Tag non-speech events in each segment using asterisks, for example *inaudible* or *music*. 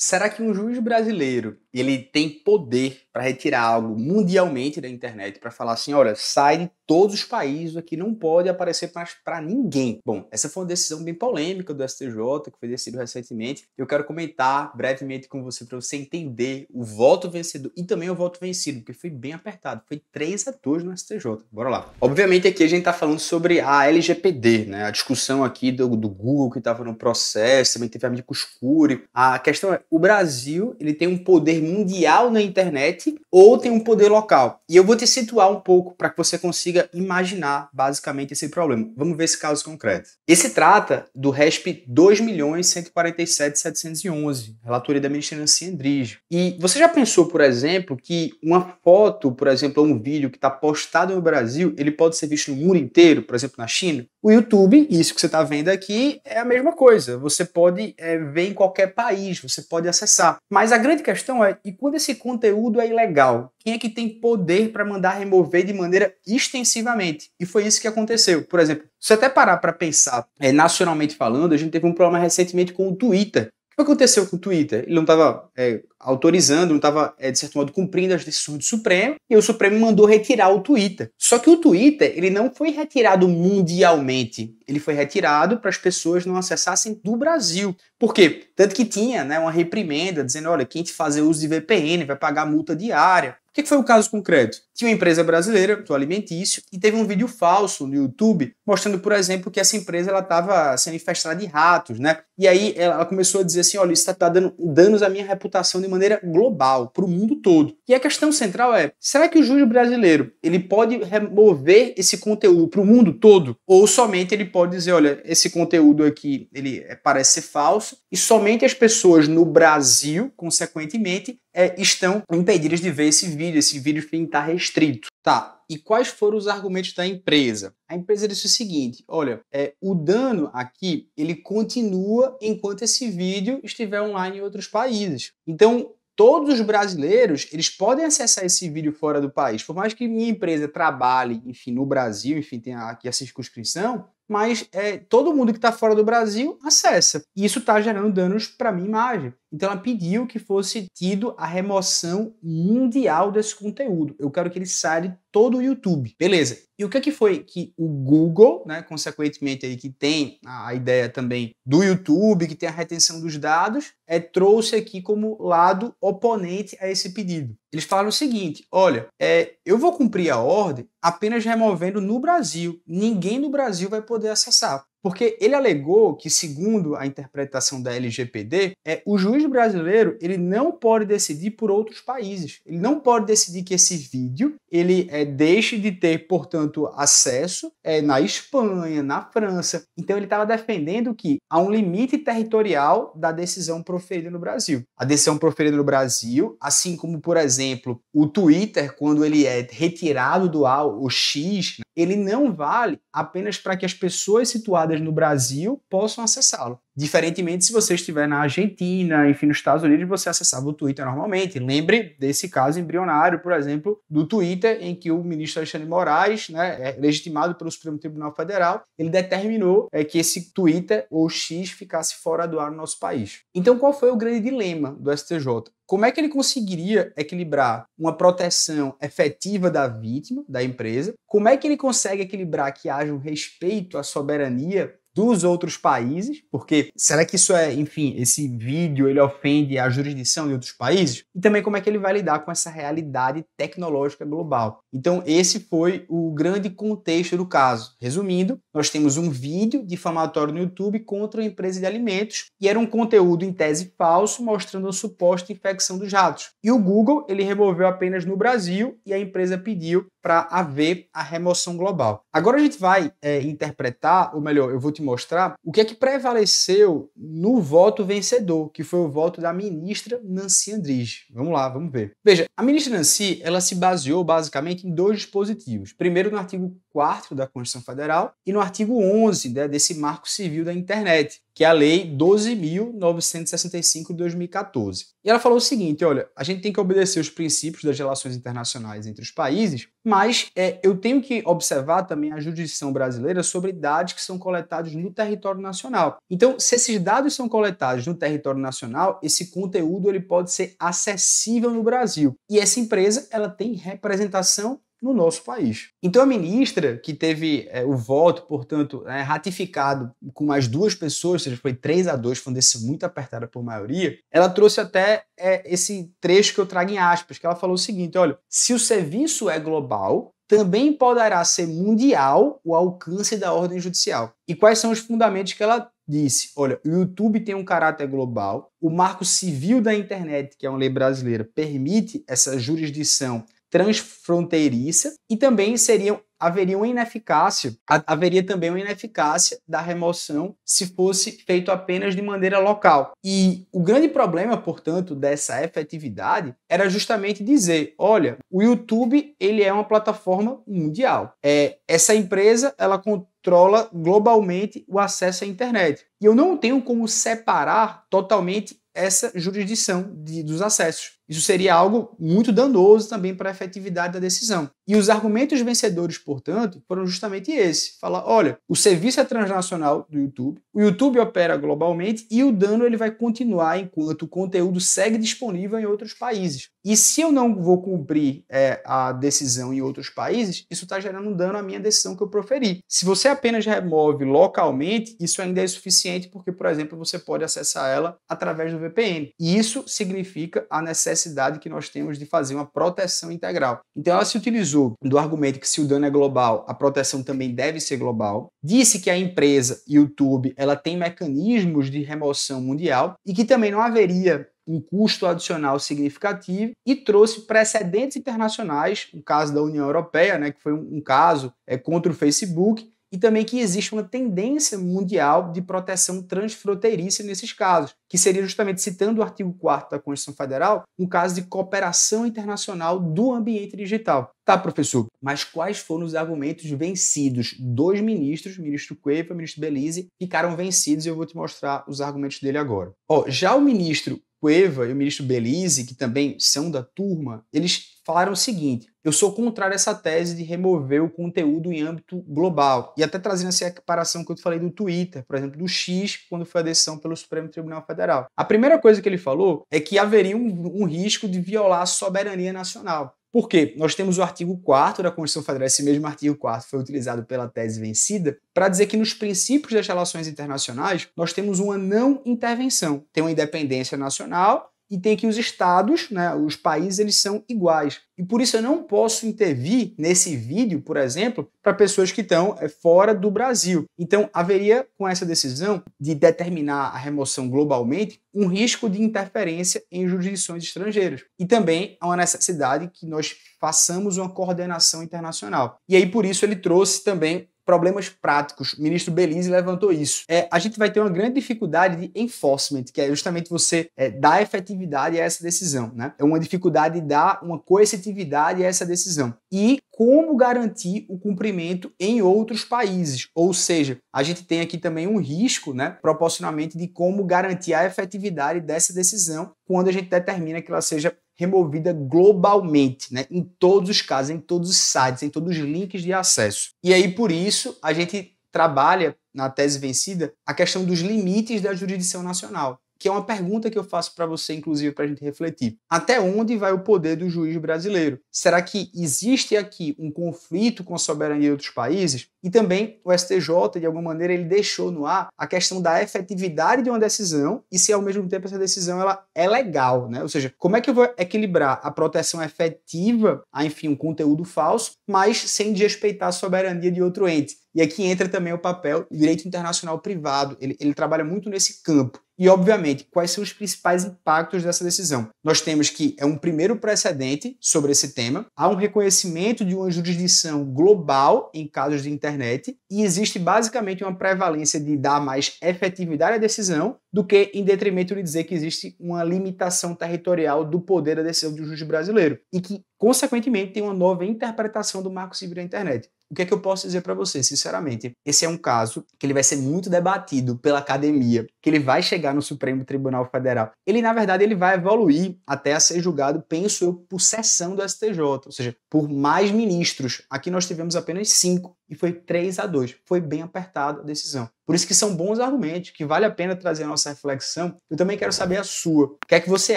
Será que um juiz brasileiro ele tem poder para retirar algo mundialmente da internet para falar assim, olha, sai de todos os países, aqui não pode aparecer mais para ninguém? Bom, essa foi uma decisão bem polêmica do STJ que foi decidido recentemente. Eu quero comentar brevemente com você para você entender o voto vencedor e também o voto vencido, porque foi bem apertado, foi três a no STJ. Bora lá. Obviamente aqui a gente está falando sobre a LGPD, né? A discussão aqui do, do Google que estava no processo, também teve a Micoscure. A questão é o Brasil ele tem um poder mundial na internet ou tem um poder local. E eu vou te situar um pouco para que você consiga imaginar basicamente esse problema. Vamos ver esse caso concreto. Esse trata do RESP 2.147.711, relatoria da ministra Nancy Andrige. E você já pensou, por exemplo, que uma foto, por exemplo, ou um vídeo que está postado no Brasil, ele pode ser visto no mundo inteiro, por exemplo, na China? O YouTube, isso que você está vendo aqui, é a mesma coisa. Você pode é, ver em qualquer país, você pode pode acessar. Mas a grande questão é: e quando esse conteúdo é ilegal? Quem é que tem poder para mandar remover de maneira extensivamente? E foi isso que aconteceu. Por exemplo, se até parar para pensar, é, nacionalmente falando, a gente teve um problema recentemente com o Twitter, o que aconteceu com o Twitter? Ele não estava é, autorizando, não estava, é, de certo modo, cumprindo as decisões do Supremo, e o Supremo mandou retirar o Twitter. Só que o Twitter, ele não foi retirado mundialmente, ele foi retirado para as pessoas não acessassem do Brasil. Por quê? Tanto que tinha né, uma reprimenda dizendo, olha, quem te fazer uso de VPN vai pagar multa diária. O que foi o caso concreto? tinha uma empresa brasileira do é alimentício e teve um vídeo falso no YouTube mostrando, por exemplo, que essa empresa ela estava sendo infestada de ratos, né? E aí ela começou a dizer assim, olha, isso está tá dando danos à minha reputação de maneira global, para o mundo todo. E a questão central é, será que o juiz brasileiro ele pode remover esse conteúdo para o mundo todo ou somente ele pode dizer, olha, esse conteúdo aqui ele é, parece ser falso e somente as pessoas no Brasil, consequentemente, é, estão impedidas de ver esse vídeo, esse vídeo enfim, está restrito restrito. Tá, e quais foram os argumentos da empresa? A empresa disse o seguinte: olha, é, o dano aqui ele continua enquanto esse vídeo estiver online em outros países. Então, todos os brasileiros eles podem acessar esse vídeo fora do país. Por mais que minha empresa trabalhe, enfim, no Brasil, enfim, tenha aqui a circunscrição, mas é, todo mundo que está fora do Brasil acessa. E isso está gerando danos para a minha imagem. Então ela pediu que fosse tido a remoção mundial desse conteúdo. Eu quero que ele saia de todo o YouTube. Beleza. E o que, é que foi que o Google, né, consequentemente aí que tem a ideia também do YouTube, que tem a retenção dos dados, é trouxe aqui como lado oponente a esse pedido. Eles falaram o seguinte: olha, é, eu vou cumprir a ordem apenas removendo no Brasil. Ninguém no Brasil vai poder acessar porque ele alegou que, segundo a interpretação da LGPD, é, o juiz brasileiro ele não pode decidir por outros países. Ele não pode decidir que esse vídeo ele é, deixe de ter, portanto, acesso é, na Espanha, na França. Então ele estava defendendo que há um limite territorial da decisão proferida no Brasil. A decisão proferida no Brasil, assim como, por exemplo, o Twitter, quando ele é retirado do ar, o X, ele não vale apenas para que as pessoas situadas no Brasil possam acessá-lo. Diferentemente se você estiver na Argentina, enfim, nos Estados Unidos, você acessava o Twitter normalmente. Lembre desse caso embrionário, por exemplo, do Twitter, em que o ministro Alexandre Moraes, né, é legitimado pelo Supremo Tribunal Federal, ele determinou é, que esse Twitter ou X ficasse fora do ar no nosso país. Então, qual foi o grande dilema do STJ? como é que ele conseguiria equilibrar uma proteção efetiva da vítima, da empresa? Como é que ele consegue equilibrar que haja um respeito à soberania dos outros países, porque será que isso é, enfim, esse vídeo ele ofende a jurisdição de outros países? E também como é que ele vai lidar com essa realidade tecnológica global? Então, esse foi o grande contexto do caso. Resumindo, nós temos um vídeo difamatório no YouTube contra a empresa de alimentos e era um conteúdo em tese falso mostrando a suposta infecção dos ratos. E o Google, ele removeu apenas no Brasil e a empresa pediu para haver a remoção global. Agora a gente vai é, interpretar, ou melhor, eu vou te mostrar o que é que prevaleceu no voto vencedor, que foi o voto da ministra Nancy Andrige. Vamos lá, vamos ver. Veja, a ministra Nancy, ela se baseou basicamente em dois dispositivos. Primeiro no artigo 4 da Constituição Federal e no artigo 11 né, desse Marco Civil da Internet, que é a Lei 12.965 de 2014. E ela falou o seguinte: olha, a gente tem que obedecer os princípios das relações internacionais entre os países, mas é, eu tenho que observar também a jurisdição brasileira sobre dados que são coletados no território nacional. Então, se esses dados são coletados no território nacional, esse conteúdo ele pode ser acessível no Brasil. E essa empresa ela tem representação no nosso país. Então, a ministra, que teve é, o voto, portanto, é, ratificado com mais duas pessoas, ou seja, foi 3 a 2 foi uma decisão muito apertada por maioria, ela trouxe até é, esse trecho que eu trago em aspas, que ela falou o seguinte: olha, se o serviço é global, também poderá ser mundial o alcance da ordem judicial. E quais são os fundamentos que ela disse? Olha, o YouTube tem um caráter global, o marco civil da internet, que é uma lei brasileira, permite essa jurisdição transfronteiriça e também seriam haveria uma ineficácia, haveria também uma ineficácia da remoção se fosse feito apenas de maneira local. E o grande problema, portanto, dessa efetividade era justamente dizer, olha, o YouTube ele é uma plataforma mundial. É, essa empresa ela controla globalmente o acesso à internet. E eu não tenho como separar totalmente essa jurisdição de, dos acessos. Isso seria algo muito danoso também para a efetividade da decisão. E os argumentos vencedores, portanto, foram justamente esse: falar, olha, o serviço é transnacional do YouTube, o YouTube opera globalmente e o dano ele vai continuar enquanto o conteúdo segue disponível em outros países. E se eu não vou cumprir é, a decisão em outros países, isso está gerando um dano à minha decisão que eu proferi. Se você apenas remove localmente, isso ainda é suficiente porque, por exemplo, você pode acessar ela através do VPN. E isso significa a necessidade necessidade que nós temos de fazer uma proteção integral. Então ela se utilizou do argumento que se o dano é global, a proteção também deve ser global. Disse que a empresa YouTube, ela tem mecanismos de remoção mundial e que também não haveria um custo adicional significativo e trouxe precedentes internacionais, o caso da União Europeia, né, que foi um, um caso é, contra o Facebook, e também que existe uma tendência mundial de proteção transfronteiriça nesses casos, que seria justamente, citando o artigo 4 da Constituição Federal, um caso de cooperação internacional do ambiente digital. Tá, professor, mas quais foram os argumentos vencidos? Dois ministros, ministro Cueva e ministro Belize, ficaram vencidos e eu vou te mostrar os argumentos dele agora. Ó, já o ministro Cueva e o ministro Belize, que também são da turma, eles falaram o seguinte: eu sou contrário a essa tese de remover o conteúdo em âmbito global. E até trazendo essa equiparação que eu falei do Twitter, por exemplo, do X, quando foi a decisão pelo Supremo Tribunal Federal. A primeira coisa que ele falou é que haveria um, um risco de violar a soberania nacional. Por quê? Nós temos o artigo 4 da Constituição Federal, esse mesmo artigo 4 foi utilizado pela tese vencida, para dizer que nos princípios das relações internacionais nós temos uma não intervenção. Tem uma independência nacional, e tem que os estados, né, os países, eles são iguais. E por isso eu não posso intervir nesse vídeo, por exemplo, para pessoas que estão eh, fora do Brasil. Então, haveria com essa decisão de determinar a remoção globalmente um risco de interferência em jurisdições estrangeiras. E também há uma necessidade que nós façamos uma coordenação internacional. E aí por isso ele trouxe também problemas práticos. O ministro Belize levantou isso. É, a gente vai ter uma grande dificuldade de enforcement, que é justamente você é, dar efetividade a essa decisão. Né? É uma dificuldade de dar uma coercitividade a essa decisão. E como garantir o cumprimento em outros países. Ou seja, a gente tem aqui também um risco, né, proporcionalmente, de como garantir a efetividade dessa decisão quando a gente determina que ela seja removida globalmente, né? em todos os casos, em todos os sites, em todos os links de acesso. E aí, por isso, a gente trabalha na tese vencida a questão dos limites da jurisdição nacional, que é uma pergunta que eu faço para você, inclusive, para a gente refletir. Até onde vai o poder do juiz brasileiro? Será que existe aqui um conflito com a soberania de outros países? E também o STJ, de alguma maneira, ele deixou no ar a questão da efetividade de uma decisão e se ao mesmo tempo essa decisão ela é legal, né? Ou seja, como é que eu vou equilibrar a proteção efetiva a, enfim, um conteúdo falso, mas sem desrespeitar a soberania de outro ente? E aqui entra também o papel do direito internacional privado. Ele, ele trabalha muito nesse campo. E, obviamente, quais são os principais impactos dessa decisão? Nós temos que é um primeiro precedente sobre esse tema, há um reconhecimento de uma jurisdição global em casos de intervenção internet e existe basicamente uma prevalência de dar mais efetividade à decisão do que em detrimento de dizer que existe uma limitação territorial do poder da decisão do juiz brasileiro e que, consequentemente, tem uma nova interpretação do marco civil da internet. O que é que eu posso dizer para você, sinceramente? Esse é um caso que ele vai ser muito debatido pela academia, que ele vai chegar no Supremo Tribunal Federal. Ele, na verdade, ele vai evoluir até a ser julgado, penso eu, por sessão do STJ, ou seja, por mais ministros. Aqui nós tivemos apenas cinco e foi 3 a 2. Foi bem apertada a decisão. Por isso que são bons argumentos, que vale a pena trazer a nossa reflexão. Eu também quero saber a sua. O que é que você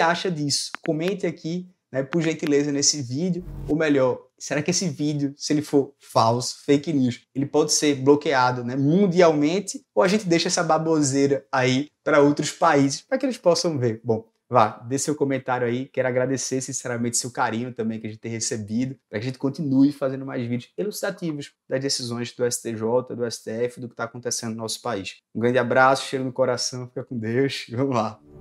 acha disso? Comente aqui né, por gentileza, nesse vídeo, ou melhor, será que esse vídeo, se ele for falso, fake news, ele pode ser bloqueado né, mundialmente ou a gente deixa essa baboseira aí para outros países, para que eles possam ver? Bom, vá, dê seu comentário aí, quero agradecer sinceramente seu carinho também que a gente tem recebido, para que a gente continue fazendo mais vídeos elucidativos das decisões do STJ, do STF, do que está acontecendo no nosso país. Um grande abraço, cheiro no coração, fica com Deus, *laughs* vamos lá.